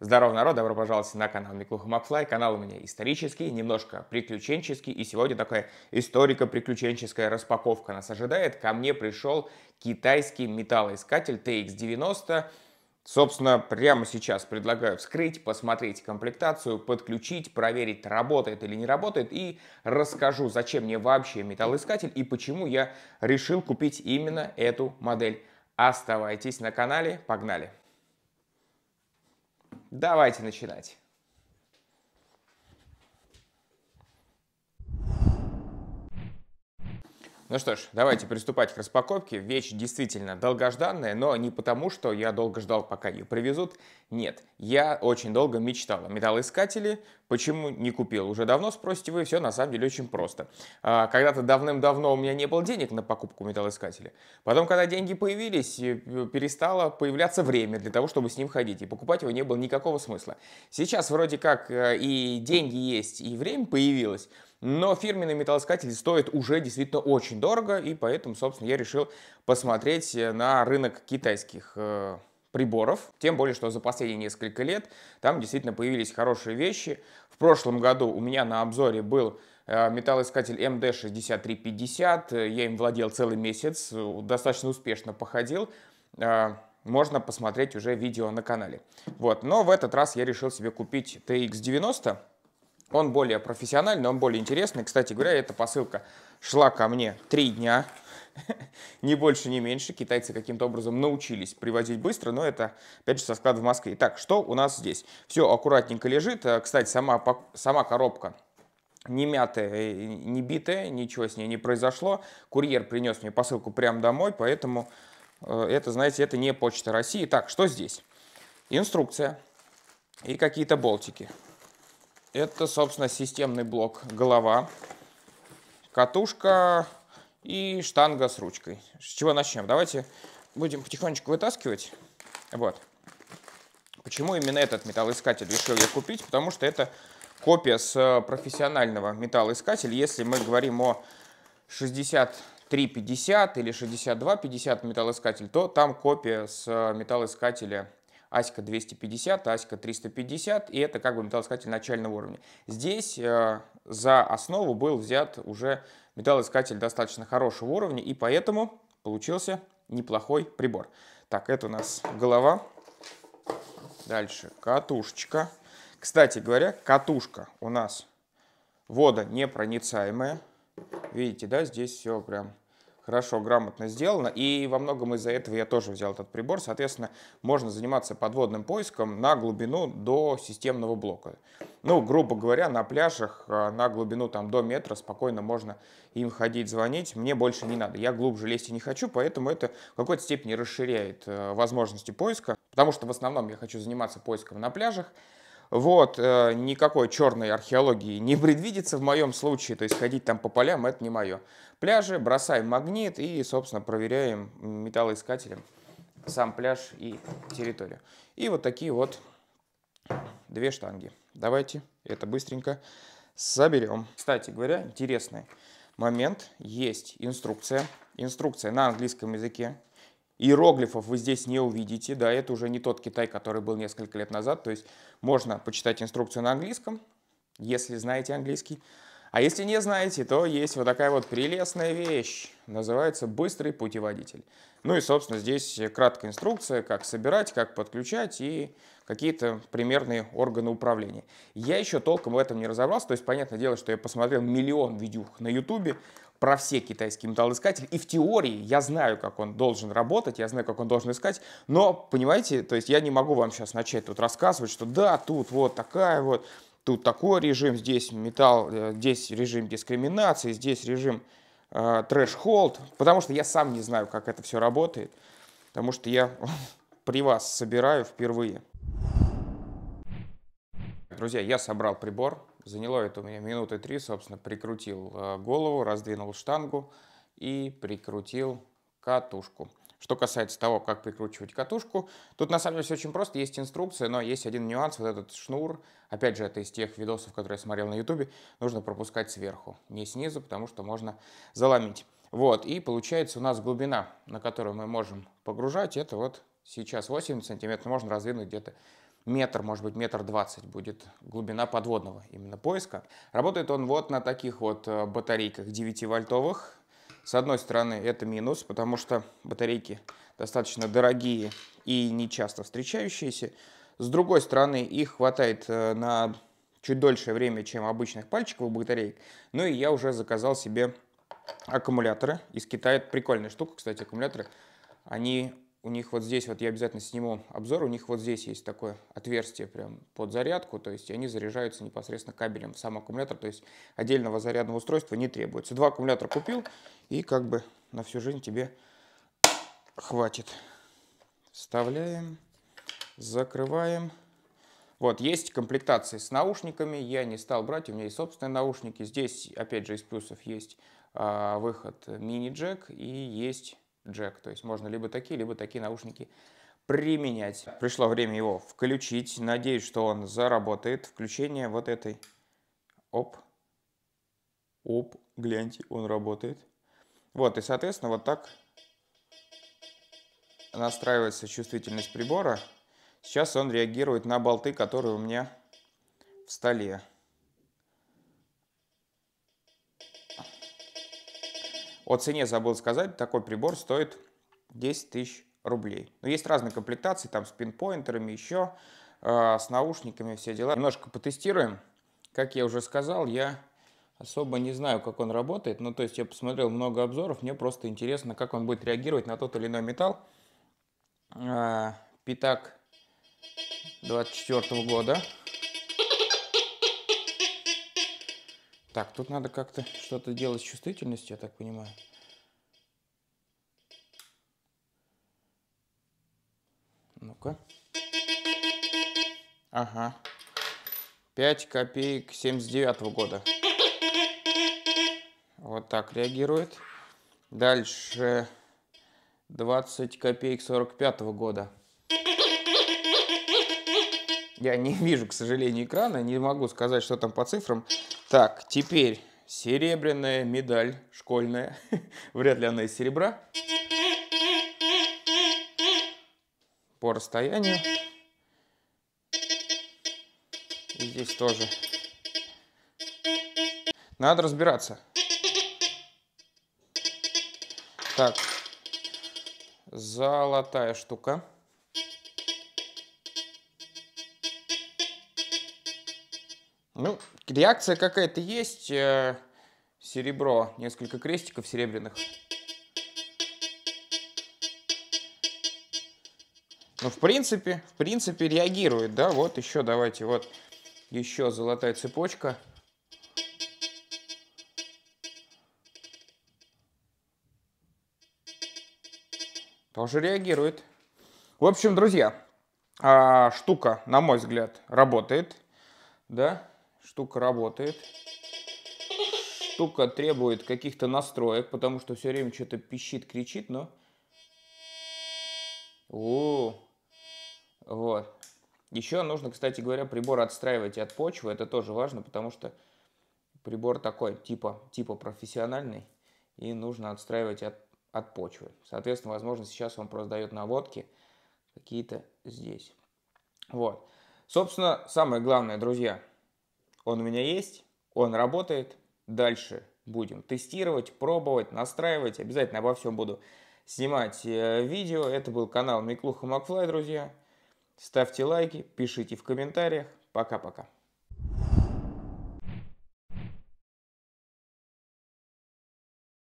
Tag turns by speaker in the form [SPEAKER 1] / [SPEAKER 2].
[SPEAKER 1] Здорово, народ, добро пожаловать на канал Миклуха Макфлай. Канал у меня исторический, немножко приключенческий, и сегодня такая историко-приключенческая распаковка нас ожидает. Ко мне пришел китайский металлоискатель TX90. Собственно, прямо сейчас предлагаю вскрыть, посмотреть комплектацию, подключить, проверить, работает или не работает, и расскажу, зачем мне вообще металлоискатель и почему я решил купить именно эту модель. Оставайтесь на канале, погнали! Давайте начинать. Ну что ж, давайте приступать к распаковке. Вещь действительно долгожданная, но не потому, что я долго ждал, пока ее привезут. Нет, я очень долго мечтал о металлоискателе. Почему не купил? Уже давно, спросите вы, все на самом деле очень просто. А, когда-то давным-давно у меня не было денег на покупку металлоискателя. Потом, когда деньги появились, э, э, перестало появляться время для того, чтобы с ним ходить. И покупать его не было никакого смысла. Сейчас вроде как э, и деньги есть, и время появилось. Но фирменный металлоискатель стоит уже действительно очень дорого, и поэтому, собственно, я решил посмотреть э, на рынок китайских э, приборов, тем более, что за последние несколько лет там действительно появились хорошие вещи. В прошлом году у меня на обзоре был э, металлоискатель MD6350, я им владел целый месяц, достаточно успешно походил, можно посмотреть уже видео на канале. Вот, но в этот раз я решил себе купить TX90, он более профессиональный, он более интересный. Кстати говоря, эта посылка шла ко мне три дня, ни больше, ни меньше. Китайцы каким-то образом научились привозить быстро, но это, опять же, со склада в Москве. Итак, что у нас здесь? Все аккуратненько лежит. Э, кстати, сама, сама коробка не мятая, э, не битая, ничего с ней не произошло. Курьер принес мне посылку прямо домой, поэтому э, это, знаете, это не почта России. Так, что здесь? Инструкция и какие-то болтики. Это, собственно, системный блок голова, катушка и штанга с ручкой. С чего начнем? Давайте будем потихонечку вытаскивать. Вот. Почему именно этот металлоискатель решил я купить? Потому что это копия с э, профессионального металлоискателя. Если мы говорим о 6350 или 6250 металлоискатель, то там копия с э, металлоискателя аська 250, аська 350, и это, как бы металлоискатель начального уровня. Здесь э, за основу был взят уже металлоискатель достаточно хорошего уровня, и поэтому получился неплохой прибор. Так, это у нас голова. Дальше катушечка. Кстати говоря, катушка у нас водонепроницаемая. Видите, да, здесь все прям хорошо, грамотно сделано, и во многом из-за этого я тоже взял этот прибор. Соответственно, можно заниматься подводным поиском на глубину до системного блока. Ну, грубо говоря, на пляжах э, на глубину там до метра спокойно можно им ходить, звонить. Мне больше не надо. Я глубже лезть не хочу, поэтому это в какой-то степени расширяет э, возможности поиска, потому что в основном я хочу заниматься поиском на пляжах, вот, э, никакой черной археологии не предвидится в моем случае, то есть ходить там по полям это не мое. Пляжи, бросаем магнит и, собственно, проверяем металлоискателем сам пляж и территорию. И вот такие вот две штанги. Давайте это быстренько соберем. Кстати говоря, интересный момент. Есть инструкция. Инструкция на английском языке. Иероглифов вы здесь не увидите, да, это уже не тот Китай, который был несколько лет назад, то есть можно почитать инструкцию на английском, если знаете английский. А если не знаете, то есть вот такая вот прелестная вещь, называется «Быстрый путеводитель». Ну и, собственно, здесь краткая инструкция, как собирать, как подключать и какие-то примерные органы управления. Я еще толком в этом не разобрался, то есть, понятное дело, что я посмотрел миллион видюх на ютубе, про все китайские металлоискатели. И в теории я знаю, как он должен работать, я знаю, как он должен искать. Но, понимаете, то есть я не могу вам сейчас начать тут рассказывать, что да, тут вот такая вот, тут такой режим, здесь металл, э, здесь режим дискриминации, здесь режим э, трэш-холд. Потому что я сам не знаю, как это все работает. Потому что я при вас собираю впервые. Друзья, я собрал прибор, Заняло это у меня минуты три, собственно, прикрутил э, голову, раздвинул штангу и прикрутил катушку. Что касается того, как прикручивать катушку, тут на самом деле все очень просто, есть инструкция, но есть один нюанс, вот этот шнур, опять же, это из тех видосов, которые я смотрел на ютубе, нужно пропускать сверху, не снизу, потому что можно заломить. Вот, и получается у нас глубина, на которую мы можем погружать, это вот сейчас 80 сантиметров, можно раздвинуть где-то метр, может быть, метр двадцать будет глубина подводного именно поиска. Работает он вот на таких вот э, батарейках 9-вольтовых. С одной стороны, это минус, потому что батарейки достаточно дорогие и нечасто встречающиеся. С другой стороны, их хватает э, на чуть дольшее время, чем обычных пальчиковых батареек. Ну и я уже заказал себе аккумуляторы из Китая. Прикольная штука, кстати, аккумуляторы. Они у них вот здесь, вот я обязательно сниму обзор, у них вот здесь есть такое отверстие прям под зарядку, то есть они заряжаются непосредственно кабелем в сам аккумулятор, то есть отдельного зарядного устройства не требуется. Два аккумулятора купил и как бы на всю жизнь тебе хватит. Вставляем, закрываем. Вот, есть комплектации с наушниками, я не стал брать, у меня есть собственные наушники. Здесь, опять же, из плюсов есть э, выход мини-джек и есть джек. То есть можно либо такие, либо такие наушники применять. Пришло время его включить. Надеюсь, что он заработает. Включение вот этой. Оп. Оп. Гляньте, он работает. Вот, и, соответственно, вот так настраивается чувствительность прибора. Сейчас он реагирует на болты, которые у меня в столе. О цене забыл сказать, такой прибор стоит 10 тысяч рублей. Но есть разные комплектации, там с пинпоинтерами еще, э, с наушниками, все дела. Немножко потестируем. Как я уже сказал, я особо не знаю, как он работает. Но то есть я посмотрел много обзоров, мне просто интересно, как он будет реагировать на тот или иной металл. Э, пятак 24 года. Так, тут надо как-то что-то делать с чувствительностью, я так понимаю. Ну-ка. Ага. 5 копеек 79 -го года. Вот так реагирует. Дальше 20 копеек 45 -го года. Я не вижу, к сожалению, экрана, не могу сказать, что там по цифрам. Так, теперь серебряная медаль школьная. Вряд ли она из серебра. По расстоянию. И здесь тоже. Надо разбираться. Так. Золотая штука. Ну, реакция какая-то есть. Э, серебро, несколько крестиков серебряных. Ну, в принципе, в принципе, реагирует, да? Вот еще, давайте, вот еще золотая цепочка. Тоже реагирует. В общем, друзья, а, штука, на мой взгляд, работает, да? штука работает. Штука требует каких-то настроек, потому что все время что-то пищит, кричит, но... О, вот. Еще нужно, кстати говоря, прибор отстраивать от почвы. Это тоже важно, потому что прибор такой, типа, типа профессиональный, и нужно отстраивать от, от почвы. Соответственно, возможно, сейчас он просто дает наводки какие-то здесь. Вот. Собственно, самое главное, друзья – он у меня есть, он работает. Дальше будем тестировать, пробовать, настраивать. Обязательно обо всем буду снимать э, видео. Это был канал Миклуха Макфлай, друзья. Ставьте лайки, пишите в комментариях. Пока-пока.